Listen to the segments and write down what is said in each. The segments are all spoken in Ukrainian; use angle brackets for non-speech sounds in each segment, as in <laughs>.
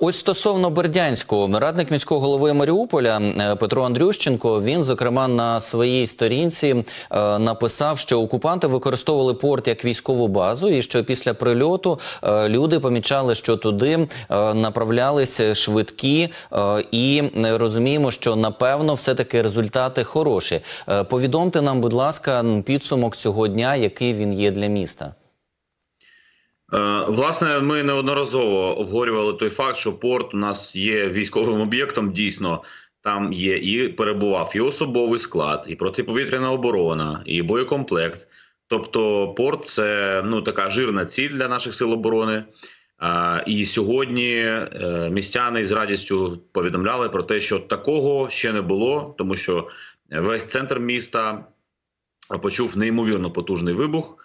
Ось стосовно Бердянського радник міського голови Маріуполя е, Петро Андрющенко він зокрема на своїй сторінці е, написав, що окупанти використовували порт як військову базу, і що після прильоту е, люди помічали, що туди направлялися швидкі, і розуміємо, що напевно все таки результати хороші. Повідомте нам, будь ласка, підсумок цього дня, який він є для міста. Е, власне, ми неодноразово обговорювали той факт, що порт у нас є військовим об'єктом. Дійсно, там є і перебував і особовий склад, і протиповітряна оборона, і боєкомплект. Тобто, порт це ну така жирна ціль для наших сил оборони. Е, і сьогодні е, містяни з радістю повідомляли про те, що такого ще не було, тому що весь центр міста почув неймовірно потужний вибух.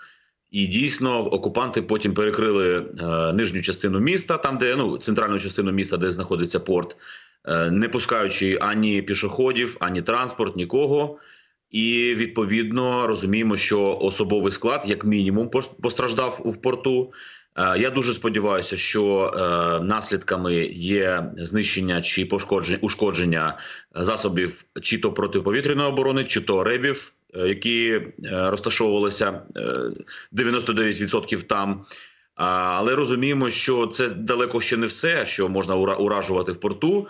І дійсно окупанти потім перекрили е, нижню частину міста, там де ну центральну частину міста, де знаходиться порт, е, не пускаючи ані пішоходів, ані транспорт, нікого. І відповідно розуміємо, що особовий склад, як мінімум, постраждав в порту. Е, я дуже сподіваюся, що е, наслідками є знищення чи пошкодження ушкодження засобів чи то протиповітряної оборони, чи то ребів. Е, які е, розташовувалися 99% е, там. Але розуміємо, що це далеко ще не все, що можна уражувати в порту.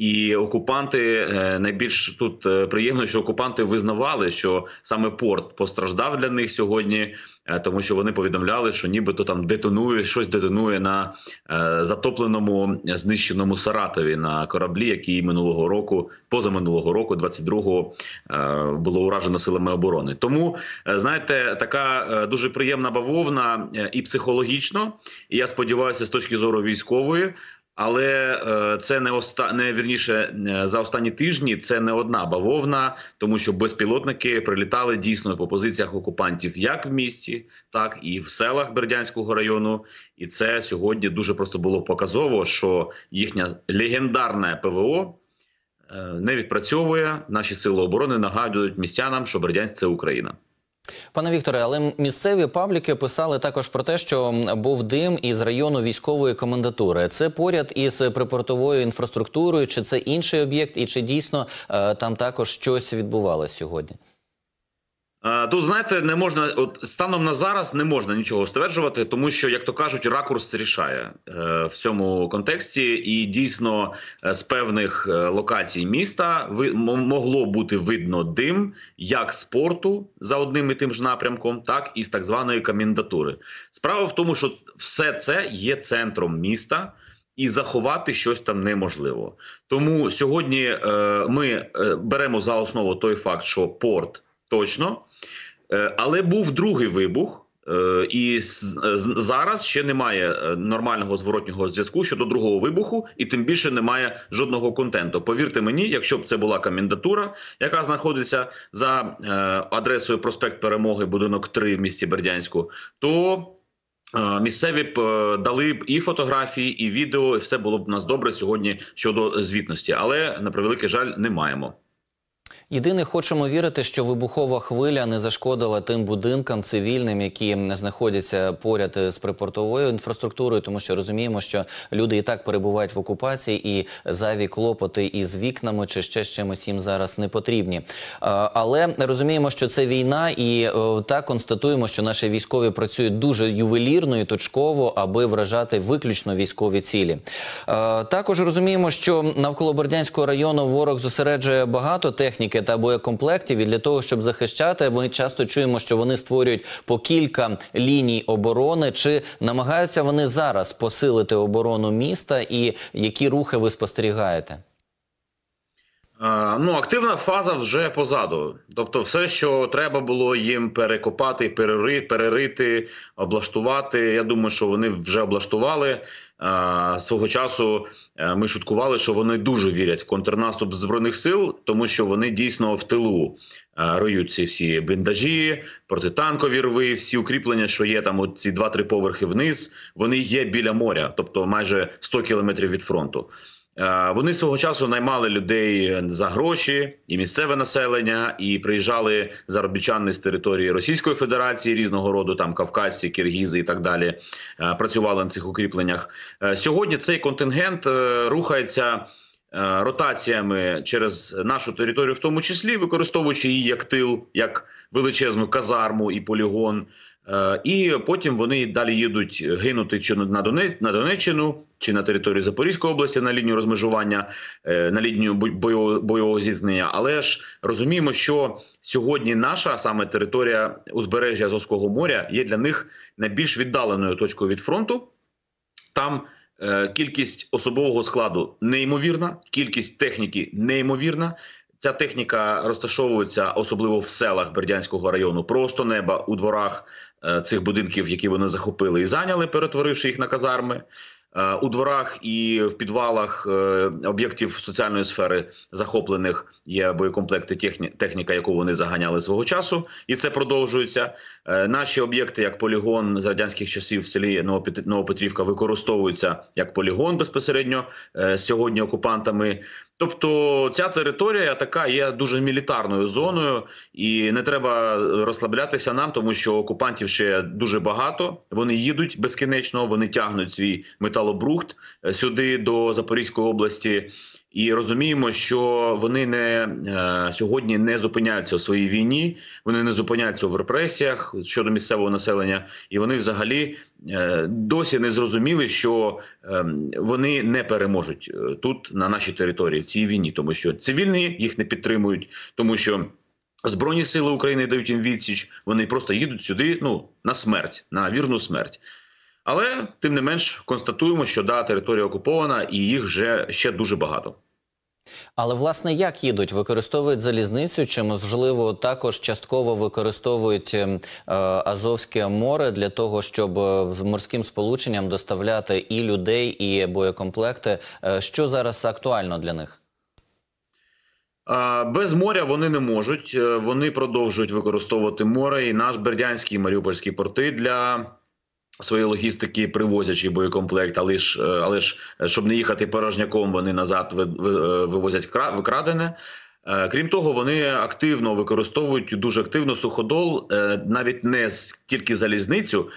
І окупанти е, найбільш тут е, приємно, що окупанти визнавали, що саме порт постраждав для них сьогодні, е, тому що вони повідомляли, що нібито там детонує щось детонує на затопленому знищеному Саратові на кораблі, який минулого року, позаминулого року, 22-го, було уражено силами оборони. Тому знаєте, така дуже приємна бавовна і психологічно. І я сподіваюся, з точки зору військової. Але е, це не оста не вірніше е, за останні тижні. Це не одна бавовна, тому що безпілотники прилітали дійсно по позиціях окупантів, як в місті, так і в селах Бердянського району. І це сьогодні дуже просто було показово, що їхня легендарна ПВО е, не відпрацьовує наші сили оборони. Нагадують містянам, що Бердянськ це Україна. Пане Вікторе, але місцеві пабліки писали також про те, що був дим із району військової комендатури. Це поряд із припортовою інфраструктурою, чи це інший об'єкт, і чи дійсно е, там також щось відбувалося сьогодні? Е, тут знаєте, не можна от станом на зараз не можна нічого стверджувати, тому що як то кажуть, ракурс рішає е, в цьому контексті, і дійсно е, з певних е, локацій міста ви могло бути видно дим як з порту за одним і тим ж напрямком, так і з так званої комендатури. Справа в тому, що все це є центром міста. І заховати щось там неможливо. Тому сьогодні е, ми беремо за основу той факт, що порт точно Е, але був другий вибух, е, і зараз ще немає е, нормального зворотнього зв'язку щодо другого вибуху, і тим більше немає жодного контенту. Повірте мені, якщо б це була комендатура, яка знаходиться за адресою проспект Перемоги, будинок 3 в місті Бердянську, то Місцеві б дали б і фотографії, і відео, і все було б у нас добре сьогодні щодо звітності, але на превеликий жаль не маємо. Єдине, хочемо вірити, що вибухова хвиля не зашкодила тим будинкам цивільним, які знаходяться поряд з припортовою інфраструктурою, тому що розуміємо, що люди і так перебувають в окупації, і зайві клопоти із вікнами чи ще з чимось їм зараз не потрібні. Е, але розуміємо, що це війна, і е, так констатуємо, що наші військові працюють дуже ювелірно і точково, аби вражати виключно військові цілі. Е, також розуміємо, що навколо Бердянського району ворог зосереджує багато техніки техніки та боєкомплектів. І для того, щоб захищати, ми часто чуємо, що вони створюють по кілька ліній оборони. Чи намагаються вони зараз посилити оборону міста, і які рухи ви спостерігаєте? Е, ну, активна фаза вже позаду. Тобто, все, що треба було їм перекопати, перерити, облаштувати. Я думаю, що вони вже облаштували е, свого часу. Е, ми шуткували, що вони дуже вірять в контрнаступ збройних сил, тому що вони дійсно в тилу роють ці всі бендажі, протитанкові рви, всі укріплення, що є там. Оці два-три поверхи вниз. Вони є біля моря, тобто майже 100 кілометрів від фронту. Е, вони свого часу наймали людей е, за гроші, і місцеве населення, і приїжджали заробітчани з території Російської Федерації різного роду, там Кавказці, Киргізи і так далі. Е, працювали на цих укріпленнях. Сьогодні цей контингент рухається. Ротаціями через нашу територію, в тому числі використовуючи її як тил, як величезну казарму і полігон, Е, і потім вони далі їдуть гинути чи на Донеччину, чи на територію Запорізької області на лінію розмежування, е, на лінію бойового зіткнення. Але ж розуміємо, що сьогодні наша саме територія узбережжя Азовського моря є для них найбільш віддаленою точкою від фронту. Там е, кількість особового складу неймовірна, кількість техніки неймовірна. Ця техніка розташовується особливо в селах Бердянського району. Просто неба у дворах е, цих будинків, які вони захопили і зайняли, перетворивши їх на казарми. Е, у дворах і в підвалах е, об'єктів соціальної сфери захоплених є боєкомплекти, техніка, яку вони заганяли свого часу, і це продовжується. Наші об'єкти, як полігон з радянських часів в селі Новопетрівка, використовуються як полігон безпосередньо сьогодні окупантами. Тобто ця територія така є дуже мілітарною зоною, і не треба розслаблятися нам, тому що окупантів ще дуже багато. Вони їдуть безкінечно, вони тягнуть свій металобрухт е, сюди до Запорізької області. І розуміємо, що вони не е, сьогодні не зупиняються у своїй війні, вони не зупиняються в репресіях щодо місцевого населення, і вони взагалі е, досі не зрозуміли, що е, вони не переможуть тут на нашій території в цій війні, тому що цивільні їх не підтримують, тому що. Збройні сили України дають їм відсіч. Вони просто їдуть сюди. Ну на смерть, на вірну смерть. Але тим не менш констатуємо, що да, територія окупована, і їх вже ще дуже багато. Але власне як їдуть? Використовують залізницю, чи можливо також частково використовують ем, е, Азовське море для того, щоб е, морським сполученням доставляти і людей, і боєкомплекти? Е, що зараз актуально для них? Без моря вони не можуть. Е, вони продовжують використовувати море і наш бердянський і маріупольський порти для своєї логістики привозячи боєкомплект, але ж але ж щоб не їхати порожняком, вони назад е, вивозять вкрадене. Е, крім того, вони активно використовують дуже активно суходол, е, навіть не тільки залізницю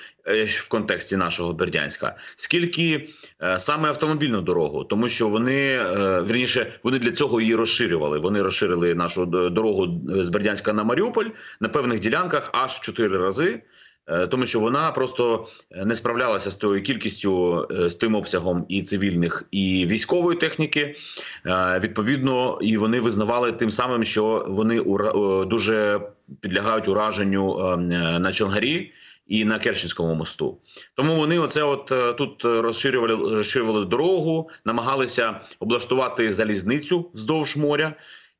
в контексті нашого Бердянська, скільки саме автомобільну дорогу, тому що вони вірніше вони для цього її розширювали. Вони розширили нашу дорогу з Бердянська на Маріуполь на певних ділянках аж чотири рази. Е, тому що вона просто е, не справлялася з тою кількістю, е, з тим обсягом і цивільних, і військової техніки. Відповідно, і вони визнавали тим самим, що вони дуже підлягають ураженню на Чонгарі. І на Керченському мосту, тому вони оце от тут розширювали розширювали дорогу, намагалися облаштувати залізницю вздовж моря.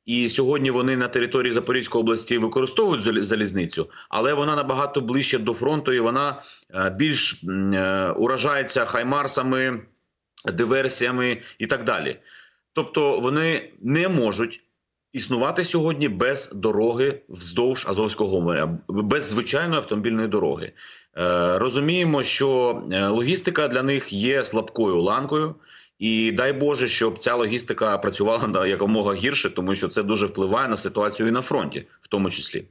І сьогодні вони на території Запорізької області використовують залізницю, але вона набагато ближче до фронту, і вона е, більш е, уражається хаймарсами, диверсіями і так далі. Тобто вони не можуть існувати сьогодні без дороги вздовж Азовського моря, без звичайної автомобільної дороги. Е, розуміємо, що логістика для них є слабкою ланкою. І дай Боже, щоб ця логістика працювала якомога гірше, тому що це дуже впливає на ситуацію і на фронті, в тому числі.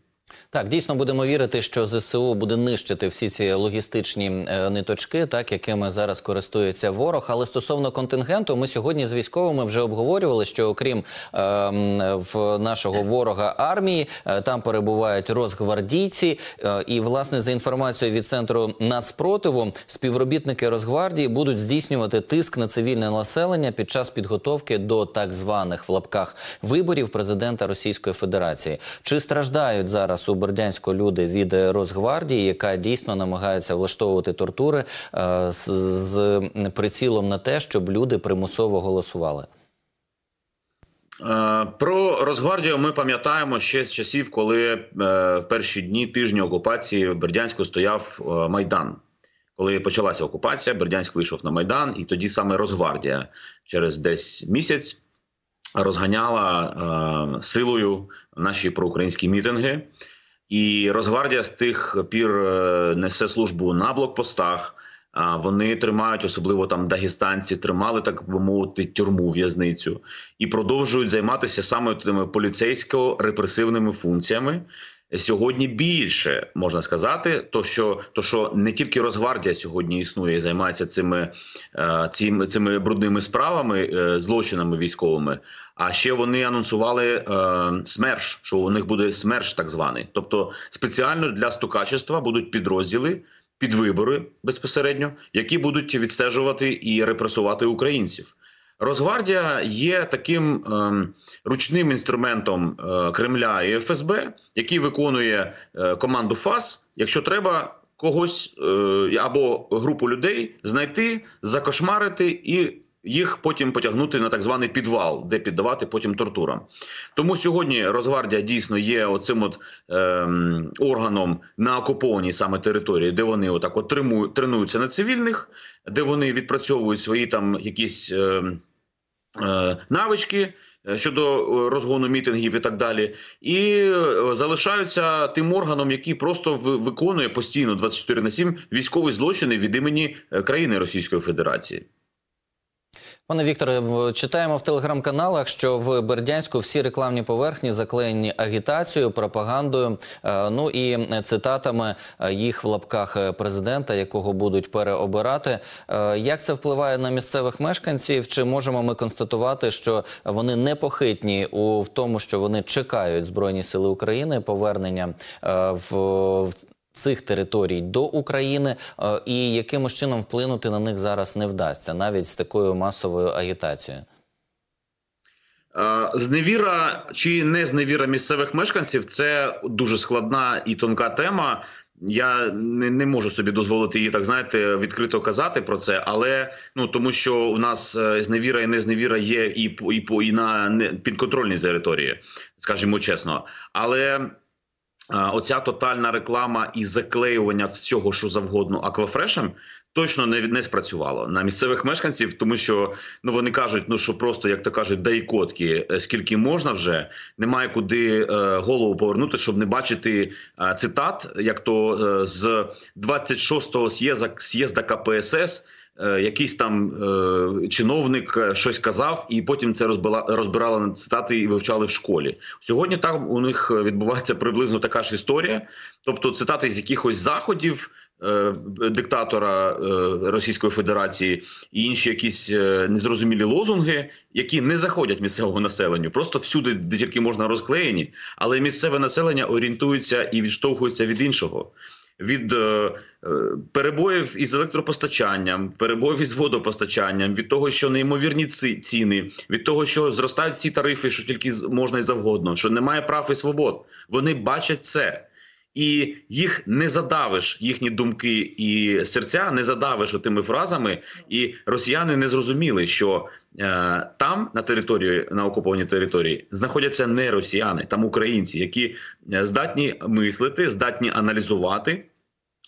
Так, дійсно будемо вірити, що ЗСУ буде нищити всі ці логістичні е, ниточки, так якими зараз користується ворог. Але стосовно контингенту, ми сьогодні з військовими вже обговорювали, що окрім е, в нашого ворога армії, е, там перебувають розгвардійці. Е, і власне за інформацією від центру нацпротиву, співробітники Розгвардії будуть здійснювати тиск на цивільне населення під час підготовки до так званих в лапках виборів президента Російської Федерації. Чи страждають зараз? Субердянську люди від Росгвардії, яка дійсно намагається влаштовувати тортури е, з, прицілом на те, щоб люди примусово голосували. Е, про Росгвардію ми пам'ятаємо ще з часів, коли е, в перші дні тижні окупації в Бердянську стояв майдан. Коли почалася окупація, Бердянськ вийшов на майдан, і тоді саме Росгвардія через десь місяць розганяла силою наші проукраїнські мітинги. І Росгвардія з тих пір е, несе службу на блокпостах. а Вони тримають, особливо там дагестанці, тримали так би мовити тюрму в'язницю і продовжують займатися саме тими поліцейсько-репресивними функціями. Сьогодні більше можна сказати, то що то що не тільки Росгвардія сьогодні існує і займається цими е, цими, цими брудними справами, е, злочинами військовими, а ще вони анонсували е, СМЕРШ, що у них буде СМЕРШ, так званий. Тобто спеціально для стукачества будуть підрозділи під вибори безпосередньо, які будуть відстежувати і репресувати українців. Розгвардія є таким е, ручним інструментом е, Кремля і ФСБ, який виконує е, команду ФАС, якщо треба когось е, або групу людей знайти, закошмарити і їх потім потягнути на так званий підвал, де піддавати потім тортурам. Тому сьогодні Розгвардія дійсно є оцим от е, органом на окупованій саме території, де вони отак от тренуються на цивільних, де вони відпрацьовують свої там якісь е, е, навички. Е, щодо е, розгону мітингів і так далі, і е, залишаються тим органом, який просто виконує постійно 24 на 7 військові злочини від імені країни Російської Федерації. Пане Вікторе, читаємо в телеграм-каналах, що в Бердянську всі рекламні поверхні заклеєні агітацією, пропагандою, е, ну і е, цитатами е, їх в лапках президента, якого будуть переобирати. Як це впливає на місцевих мешканців? Чи можемо ми констатувати, що вони непохитні у в тому, що вони чекають збройні сили України повернення в цих територій до України, е, і якимось чином вплинути на них зараз не вдасться, навіть з такою масовою агітацією. Е, зневіра чи не зневіра місцевих мешканців це дуже складна і тонка тема. Я не не можу собі дозволити її так знаєте відкрито казати про це, але ну тому, що у нас е, зневіра і незневіра є і по і по і на підконтрольній території, скажімо чесно, але оця тотальна реклама і заклеювання всього, що завгодно, аквафрешем. Точно не не спрацювало на місцевих мешканців, тому що ну вони кажуть, ну що просто як то кажуть, дай котки, е, скільки можна вже немає куди е, голову повернути, щоб не бачити е, цитат, як то е, з 26-го с'єзда с'єзда КПСС. Е, якийсь там е, чиновник е, щось казав, і потім це розбила, розбирали на цитати і вивчали в школі. Сьогодні там у них відбувається приблизно така ж історія, тобто цитати з якихось заходів. Диктатора Російської Федерації і інші якісь незрозумілі лозунги, які не заходять місцевому населенню, просто всюди, де тільки можна розклеєні, але місцеве населення орієнтується і відштовхується від іншого від е, е, перебоїв із електропостачанням, перебоїв із водопостачанням, від того, що неймовірні ціни, від того, що зростають всі тарифи, що тільки можна і завгодно, що немає прав і свобод. Вони бачать це. І їх не задавиш, їхні думки і серця не задавиш отими фразами, і росіяни не зрозуміли, що Е, там на території на окупованій території знаходяться не росіяни, там українці, які е, здатні мислити, здатні аналізувати,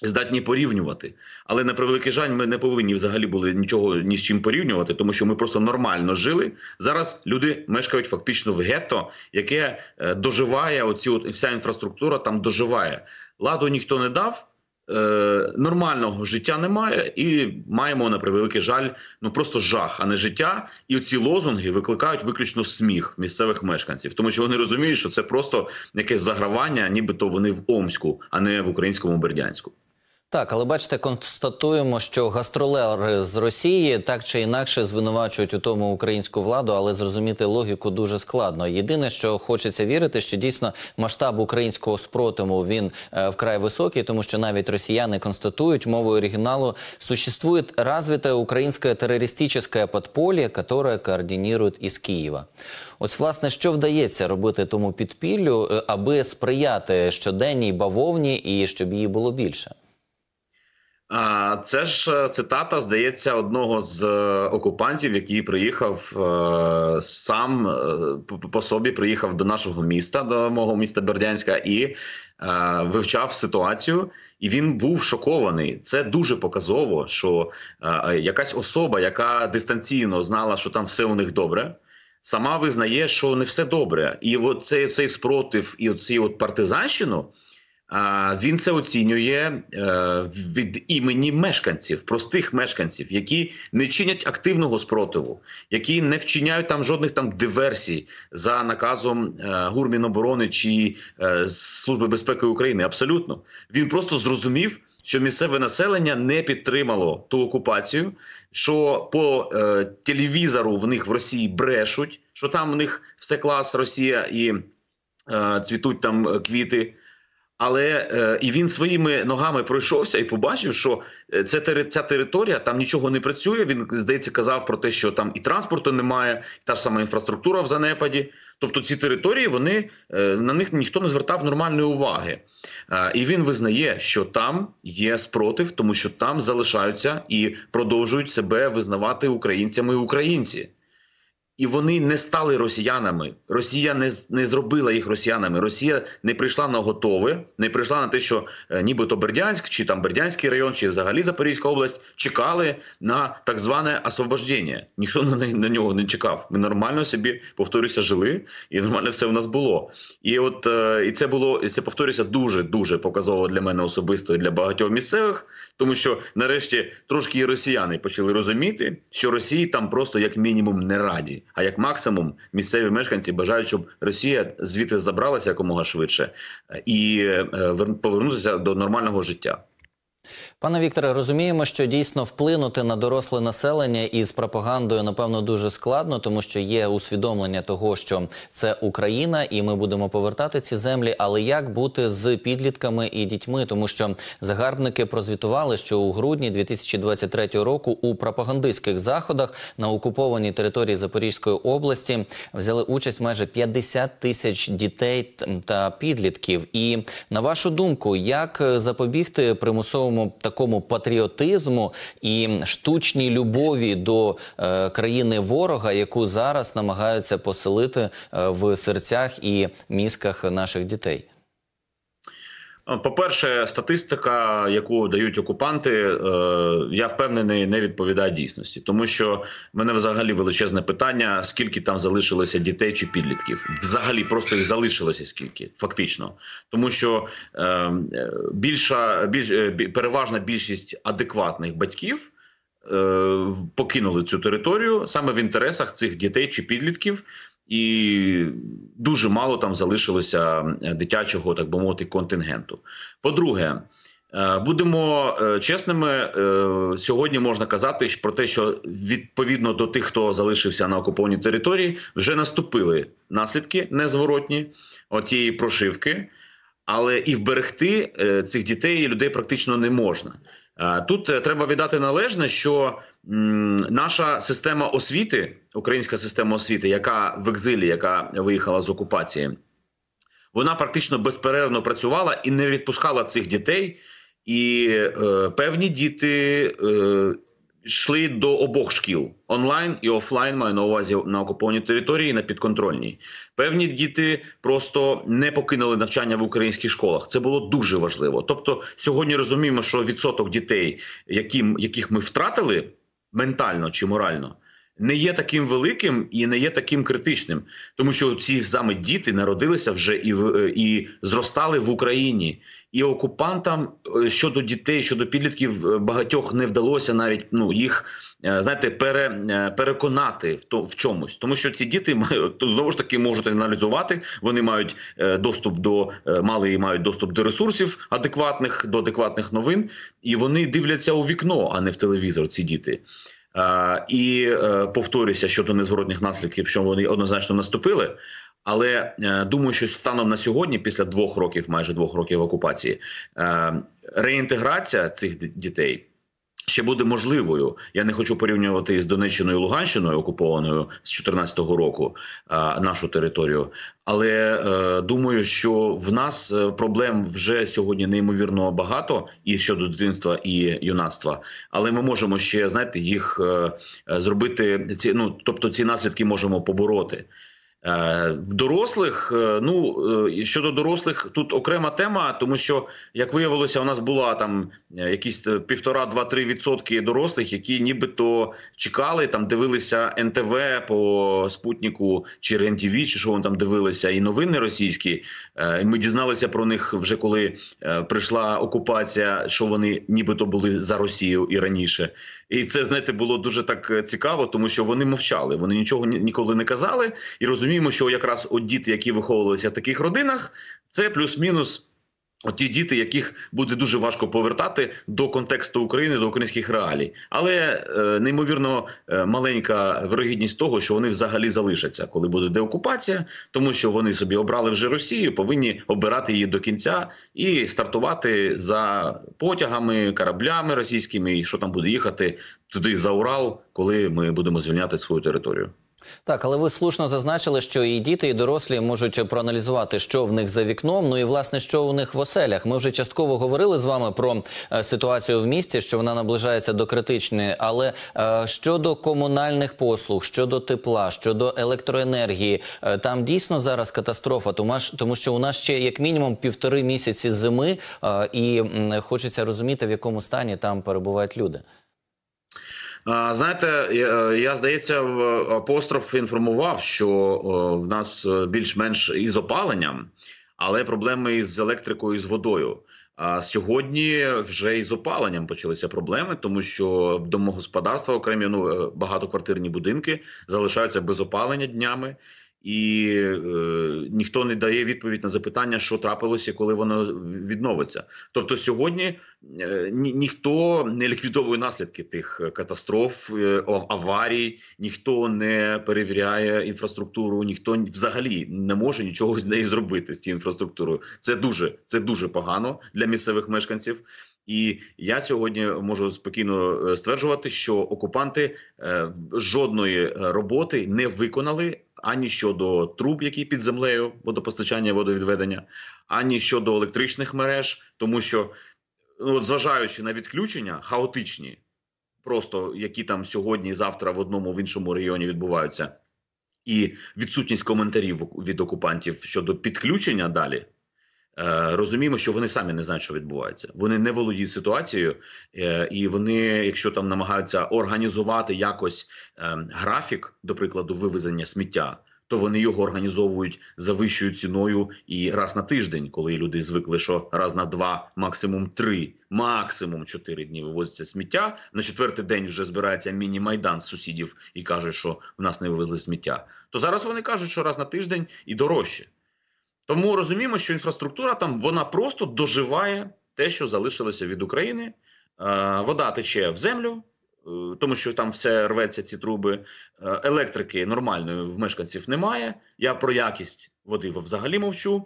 здатні порівнювати. Але на превеликий жаль, ми не повинні взагалі були нічого ні з чим порівнювати, тому що ми просто нормально жили. Зараз люди мешкають фактично в гетто, яке е, доживає. Оці от вся інфраструктура там доживає. Ладу ніхто не дав е, нормального життя немає, і маємо на превеликий жаль, ну просто жах, а не життя. І ці лозунги викликають виключно сміх місцевих мешканців, тому що вони розуміють, що це просто якесь загравання, нібито вони в Омську, а не в українському Бердянську. Так, але бачите, констатуємо, що гастролери з Росії так чи інакше звинувачують у тому українську владу, але зрозуміти логіку дуже складно. Єдине, що хочеться вірити, що дійсно масштаб українського спротиву він е, вкрай високий, тому що навіть росіяни констатують мовою оригіналу существує развита українська терористичне подполье, яке координірують із Києва. Ось власне, що вдається робити тому підпіллю, е, аби сприяти щоденній бавовні і щоб її було більше це ж е, цитата здається одного з е, окупантів, який приїхав е, сам по собі, приїхав до нашого міста, до мого міста Бердянська, і вивчав ситуацію. І він був шокований. Це дуже показово, що якась особа, яка дистанційно знала, що там все у них добре. Сама визнає, що не все добре, і от цей, цей спротив, і оці от партизанщину він це оцінює е, від імені мешканців, простих мешканців, які не чинять активного спротиву, які не вчиняють там жодних там диверсій за наказом е, гурміноборони чи е, служби безпеки України. Абсолютно він просто зрозумів. Що місцеве населення не підтримало ту окупацію, що по телевізору в них в Росії брешуть, що там в них все клас Росія і цвітуть там квіти. Але е, і він своїми ногами пройшовся і побачив, що е, це ця територія там нічого не працює. Він здається, казав про те, що там і транспорту немає, і та ж сама інфраструктура в занепаді. Тобто, ці території вони е, на них ніхто не звертав нормальної уваги. Е, і він визнає, що там є спротив, тому що там залишаються і продовжують себе визнавати українцями і українці. І вони не стали росіянами. Росія не не зробила їх росіянами. Росія не прийшла на готове, не прийшла на те, що е, нібито Бердянськ, чи там Бердянський район, чи взагалі Запорізька область чекали на так зване освобождення. Ніхто на на нього не чекав. Ми нормально собі повторюся, жили, і нормально все в нас було. І от е, і це було і це повторюся дуже дуже показово для мене особисто і для багатьох місцевих, тому що нарешті трошки і росіяни почали розуміти, що Росії там просто як мінімум не раді а як максимум місцеві мешканці бажають, щоб Росія звідти забралася якомога швидше і е, повернутися до нормального життя. Пане Вікторе, розуміємо, що дійсно вплинути на доросле населення із пропагандою напевно дуже складно, тому що є усвідомлення того, що це Україна, і ми будемо повертати ці землі. Але як бути з підлітками і дітьми? Тому що загарбники прозвітували, що у грудні 2023 року у пропагандистських заходах на окупованій території Запорізької області взяли участь майже 50 тисяч дітей та підлітків. І на вашу думку, як запобігти примусовому такому? такому патріотизму і штучній любові до е, країни ворога, яку зараз намагаються поселити е, в серцях і мізках наших дітей. По-перше, статистика, яку дають окупанти, е, я впевнений, не відповідає дійсності, тому що в мене взагалі величезне питання: скільки там залишилося дітей чи підлітків? Взагалі просто їх залишилося скільки, фактично, тому що е, більша більш е, переважна більшість адекватних батьків. Покинули цю територію саме в інтересах цих дітей чи підлітків, і дуже мало там залишилося е, дитячого, так би мовити, контингенту. По-друге, е, будемо е, чесними, сьогодні можна казати про те, що відповідно до тих, хто залишився на окупованій території, вже наступили наслідки незворотні отієї прошивки, але і вберегти цих дітей і людей практично не можна. Тут треба віддати належне, що Наша система освіти, українська система освіти, яка в екзилі, яка виїхала з окупації, вона практично безперервно працювала і не відпускала цих дітей. І е, певні діти е, йшли до обох шкіл онлайн і офлайн, маю на увазі на окупованій території, на підконтрольній. Певні діти просто не покинули навчання в українських школах. Це було дуже важливо. Тобто, сьогодні розуміємо, що відсоток дітей, яким, яких ми втратили ментально чи морально не є таким великим і не є таким критичним, тому що ці саме діти народилися вже і в е, і зростали в Україні, і окупантам е, щодо дітей, щодо підлітків е, багатьох не вдалося навіть ну їх е, знаєте, пере, переконати в то в чомусь, тому що ці діти <laughs> знову ж таки можуть аналізувати. Вони мають доступ до мали і мають доступ до ресурсів адекватних до адекватних новин, і вони дивляться у вікно, а не в телевізор. Ці діти. Uh, і uh, повторюся щодо незворотних наслідків, що вони однозначно наступили. Але е, думаю, що станом на сьогодні, після двох років, майже двох років окупації, е, реінтеграція цих дітей. Ще буде можливою. Я не хочу порівнювати із Донеччиною і Луганщиною, окупованою з 2014 року е, нашу територію. Але думаю, що в нас проблем вже сьогодні неймовірно багато і щодо дитинства і юнацтва. Але ми можемо ще знаєте, їх зробити ці. Ну тобто, ці наслідки можемо побороти. Е, в дорослих, е, ну е, щодо дорослих, тут окрема тема, тому що як виявилося, у нас була там якісь півтора-два-три відсотки дорослих, які нібито чекали там, дивилися НТВ по спутнику чи рен чи що вони там дивилися, і новини російські. Ми дізналися про них вже коли прийшла окупація, що вони нібито були за Росію і раніше. І це знаєте було дуже так е, цікаво, тому що вони мовчали. Вони нічого ніколи не казали. І розуміємо, що якраз от діти, які виховувалися в таких родинах, це плюс-мінус. Оті діти, яких буде дуже важко повертати до контексту України, до українських реалій, але е, неймовірно е, маленька вирогідність того, що вони взагалі залишаться, коли буде деокупація, тому що вони собі обрали вже Росію, повинні обирати її до кінця і стартувати за потягами, кораблями російськими, і що там буде їхати туди за Урал, коли ми будемо звільняти свою територію. Так, але ви слушно зазначили, що і діти, і дорослі можуть проаналізувати, що в них за вікном. Ну і власне, що у них в оселях. Ми вже частково говорили з вами про е, ситуацію в місті, що вона наближається до критичної. Але е, щодо комунальних послуг, щодо тепла, щодо електроенергії, е, там дійсно зараз катастрофа. Тому, тому що у нас ще як мінімум півтори місяці зими, і хочеться розуміти, в якому стані там перебувають люди. Знаєте, я е, здається, апостроф інформував, що в нас е, більш-менш із опаленням, але проблеми із електрикою і з водою. А сьогодні вже із опаленням почалися проблеми, тому що домогосподарства окремі ну е, багатоквартирні будинки залишаються без опалення днями. І е, ніхто не дає відповідь на запитання, що трапилося, коли воно відновиться. Тобто, сьогодні Е, ні, ніхто не ліквідовує наслідки тих е, катастроф, е, аварій, ніхто не перевіряє інфраструктуру, ніхто взагалі не може нічого з неї зробити з цією інфраструктурою. Це дуже це дуже погано для місцевих мешканців. І я сьогодні можу спокійно стверджувати, що окупанти жодної роботи не виконали ані щодо труб, які під землею водопостачання водовідведення, ані щодо електричних мереж, тому що Ну, от зважаючи на відключення, хаотичні, просто які там сьогодні, завтра в одному в іншому регіоні відбуваються, і відсутність коментарів від окупантів щодо підключення далі. Е, розуміємо, що вони самі не знають, що відбувається. Вони не володіють ситуацією, е, і вони, якщо там намагаються організувати якось ем, графік, до прикладу, вивезення сміття то вони його організовують за вищою ціною і раз на тиждень, коли люди звикли, що раз на два, максимум три, максимум чотири дні вивозиться сміття. На четвертий день вже збирається міні-майдан сусідів і каже, що в нас не вивезли сміття. То зараз вони кажуть, що раз на тиждень і дорожче. Тому розуміємо, що інфраструктура там вона просто доживає те, що залишилося від України. Е, вода тече в землю. Е, тому що там все рветься, ці труби е, електрики нормальної в мешканців немає. Я про якість води взагалі мовчу.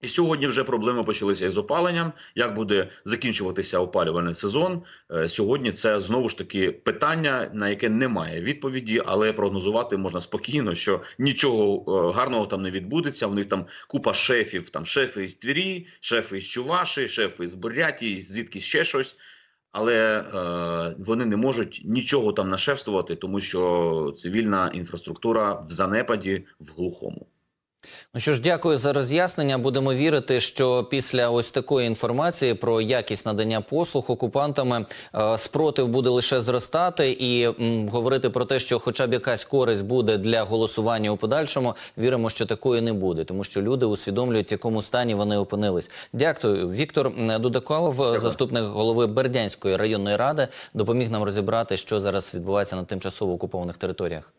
І сьогодні вже проблеми почалися із опаленням. Як буде закінчуватися опалювальний сезон? Е, сьогодні це знову ж таки питання, на яке немає відповіді, але прогнозувати можна спокійно, що нічого гарного там не відбудеться. У них там купа шефів, там шефи із Твірі, шефи із Чуваші, шефи із Бурятії, звідки ще щось але е, вони не можуть нічого там нашевствувати, тому що цивільна інфраструктура в занепаді в глухому. Ну що ж, дякую за роз'яснення. Будемо вірити, що після ось такої інформації про якість надання послуг окупантами е, спротив буде лише зростати і м, говорити про те, що, хоча б якась користь буде для голосування у подальшому, віримо, що такої не буде, тому що люди усвідомлюють, в якому стані вони опинились. Дякую, Віктор Дудакалов, е, дякую. заступник голови Бердянської районної ради, допоміг нам розібрати, що зараз відбувається на тимчасово окупованих територіях.